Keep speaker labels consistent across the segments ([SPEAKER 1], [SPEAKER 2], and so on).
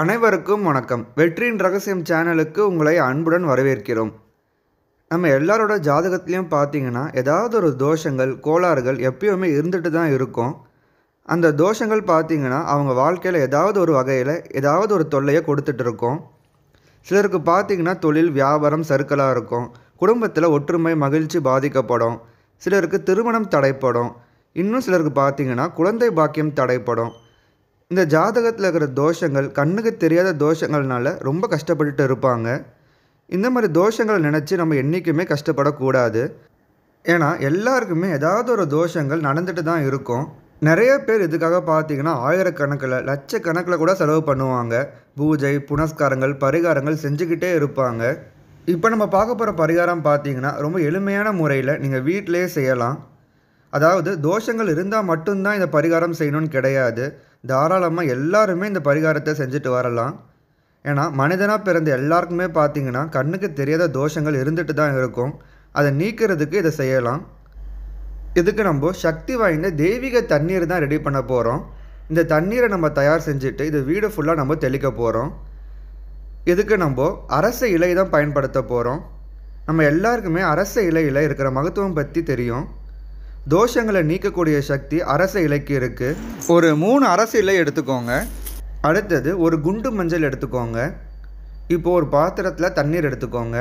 [SPEAKER 1] அனைவருக்கும் வணக்கம் வெற்றியின் ரகசியம் சேனலுக்கு உங்களை அன்புடன் வரவேற்கிறோம் நம்ம எல்லாரோட ஜாதகத்துலேயும் பார்த்தீங்கன்னா ஏதாவது ஒரு தோஷங்கள் கோளாறுகள் எப்பயுமே இருந்துட்டு தான் இருக்கும் அந்த தோஷங்கள் பார்த்திங்கன்னா அவங்க வாழ்க்கையில் ஏதாவது ஒரு வகையில் ஏதாவது ஒரு தொல்லையை கொடுத்துட்டு இருக்கோம் சிலருக்கு பார்த்திங்கன்னா தொழில் வியாபாரம் சறுக்கலாக இருக்கும் குடும்பத்தில் ஒற்றுமை மகிழ்ச்சி பாதிக்கப்படும் சிலருக்கு திருமணம் தடைப்படும் இன்னும் சிலருக்கு பார்த்திங்கன்னா குழந்தை பாக்கியம் தடைப்படும் இந்த ஜாதகத்தில் இருக்கிற தோஷங்கள் கண்ணுக்கு தெரியாத தோஷங்கள்னால ரொம்ப கஷ்டப்பட்டுட்டு இருப்பாங்க இந்த மாதிரி தோஷங்களை நினச்சி நம்ம என்றைக்குமே கஷ்டப்படக்கூடாது ஏன்னா எல்லாருக்குமே ஏதாவது ஒரு தோஷங்கள் நடந்துட்டு தான் இருக்கும் நிறைய பேர் இதுக்காக பார்த்தீங்கன்னா ஆயிரக்கணக்கில் லட்சக்கணக்கில் கூட செலவு பண்ணுவாங்க பூஜை புனஸ்காரங்கள் பரிகாரங்கள் செஞ்சுக்கிட்டே இருப்பாங்க இப்போ நம்ம பார்க்க போகிற பரிகாரம் பார்த்தீங்கன்னா ரொம்ப எளிமையான முறையில் நீங்கள் வீட்டிலே செய்யலாம் அதாவது தோஷங்கள் இருந்தால் மட்டும்தான் இந்த பரிகாரம் செய்யணும்னு கிடையாது தாராளமாக எல்லாருமே இந்த பரிகாரத்தை செஞ்சுட்டு வரலாம் ஏன்னா மனிதனாக பிறந்த எல்லாருக்குமே பார்த்திங்கன்னா கண்ணுக்கு தெரியாத தோஷங்கள் இருந்துட்டு தான் இருக்கும் அதை நீக்கிறதுக்கு இதை செய்யலாம் இதுக்கு நம்ம சக்தி வாய்ந்த தெய்வீக தண்ணீர் தான் ரெடி பண்ண போகிறோம் இந்த தண்ணீரை நம்ம தயார் செஞ்சுட்டு இது வீடு ஃபுல்லாக நம்ம தெளிக்க போகிறோம் இதுக்கு நம்ம அரச இலை தான் பயன்படுத்த போகிறோம் நம்ம எல்லாருக்குமே அரச இலையில் இருக்கிற மகத்துவம் பற்றி தெரியும் தோஷங்களை நீக்கக்கூடிய சக்தி அரச இலைக்கு இருக்குது ஒரு மூணு அரச இலை எடுத்துக்கோங்க அடுத்தது ஒரு குண்டு மஞ்சள் எடுத்துக்கோங்க இப்போது ஒரு பாத்திரத்தில் தண்ணீர் எடுத்துக்கோங்க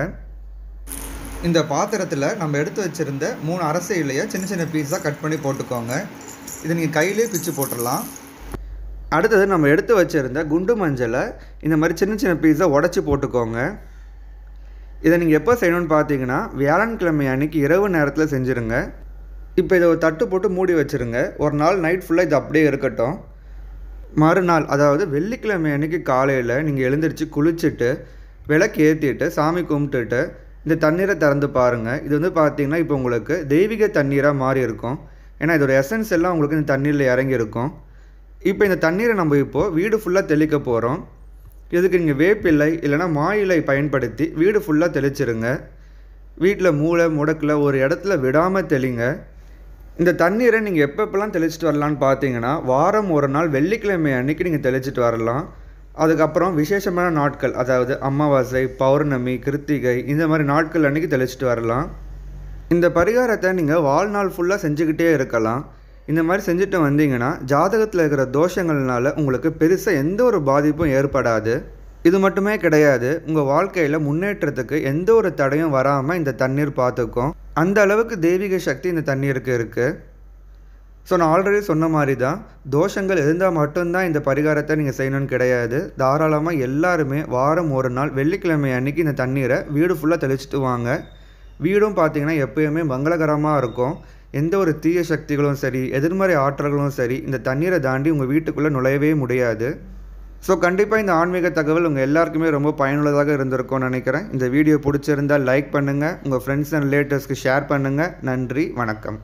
[SPEAKER 1] இந்த பாத்திரத்தில் நம்ம எடுத்து வச்சுருந்த மூணு அரச இலையை சின்ன சின்ன பீஸாக கட் பண்ணி போட்டுக்கோங்க இதை நீங்கள் கையிலே பிச்சு போட்டுடலாம் அடுத்தது நம்ம எடுத்து வச்சுருந்த குண்டு மஞ்சளை இந்த மாதிரி சின்ன சின்ன பீஸை உடச்சி போட்டுக்கோங்க இதை நீங்கள் எப்போ செய்யணும்னு பார்த்தீங்கன்னா வியாழன்கிழமை அன்னைக்கு இரவு நேரத்தில் செஞ்சுருங்க இப்போ இதை ஒரு தட்டு போட்டு மூடி வச்சுருங்க ஒரு நாள் நைட் ஃபுல்லாக இது அப்படியே இருக்கட்டும் மறுநாள் அதாவது வெள்ளிக்கிழமை அன்னைக்கு காலையில் நீங்கள் எழுந்திரிச்சு குளிச்சுட்டு விளக்கு ஏற்றிட்டு சாமி கும்பிட்டுட்டு இந்த தண்ணீரை திறந்து பாருங்கள் இது வந்து பார்த்தீங்கன்னா இப்போ உங்களுக்கு தெய்வீக தண்ணீராக மாறி இருக்கும் ஏன்னா இதோட எசன்ஸ் எல்லாம் உங்களுக்கு இந்த தண்ணீரில் இறங்கியிருக்கும் இப்போ இந்த தண்ணீரை நம்ம இப்போது வீடு ஃபுல்லாக தெளிக்க போகிறோம் இதுக்கு நீங்கள் வேப்பிலை இல்லைனா மா இலை பயன்படுத்தி வீடு ஃபுல்லாக தெளிச்சிருங்க வீட்டில் மூளை முடக்கில் ஒரு இடத்துல விடாமல் தெளிங்க இந்த தண்ணீரை நீங்கள் எப்பப்பெல்லாம் தெளிச்சிட்டு வரலான்னு பார்த்தீங்கன்னா வாரம் ஒரு நாள் வெள்ளிக்கிழமை அன்னைக்கு நீங்கள் தெளிச்சிட்டு வரலாம் அதுக்கப்புறம் விசேஷமான நாட்கள் அதாவது அமாவாசை பௌர்ணமி கிருத்திகை இந்த மாதிரி நாட்கள் அன்றைக்கி தெளிச்சிட்டு வரலாம் இந்த பரிகாரத்தை நீங்கள் வாழ்நாள் ஃபுல்லாக செஞ்சுக்கிட்டே இருக்கலாம் இந்த மாதிரி செஞ்சுட்டு வந்தீங்கன்னா ஜாதகத்தில் இருக்கிற தோஷங்கள்னால உங்களுக்கு பெருசாக எந்த ஒரு பாதிப்பும் ஏற்படாது இது மட்டுமே கிடையாது உங்கள் வாழ்க்கையில் முன்னேற்றத்துக்கு எந்த ஒரு தடையும் வராமல் இந்த தண்ணீர் பார்த்துக்கும் அந்த அளவுக்கு தெய்வீக சக்தி இந்த தண்ணீருக்கு இருக்குது ஸோ நான் ஆல்ரெடி சொன்ன மாதிரி தான் தோஷங்கள் இருந்தால் மட்டும்தான் இந்த பரிகாரத்தை நீங்கள் செய்யணும்னு கிடையாது தாராளமாக எல்லாருமே வாரம் ஒரு நாள் வெள்ளிக்கிழமை அன்னைக்கு இந்த தண்ணீரை வீடு ஃபுல்லாக தெளிச்சிட்டு வாங்க வீடும் பார்த்தீங்கன்னா எப்போயுமே மங்களகரமாக இருக்கும் எந்த ஒரு தீய சக்திகளும் சரி எதிர்மறை ஆற்றல்களும் சரி இந்த தண்ணீரை தாண்டி உங்கள் வீட்டுக்குள்ளே நுழையவே முடியாது ஸோ கண்டிப்பாக இந்த ஆன்மீக தகவல் உங்கள் எல்லாருக்குமே ரொம்ப பயனுள்ளதாக இருந்திருக்கும்னு நினைக்கிறேன் இந்த வீடியோ பிடிச்சிருந்தால் லைக் பண்ணுங்கள் உங்கள் ஃப்ரெண்ட்ஸ் அண்ட் ரிலேட்டிவ்ஸ்க்கு ஷேர் பண்ணுங்கள் நன்றி வணக்கம்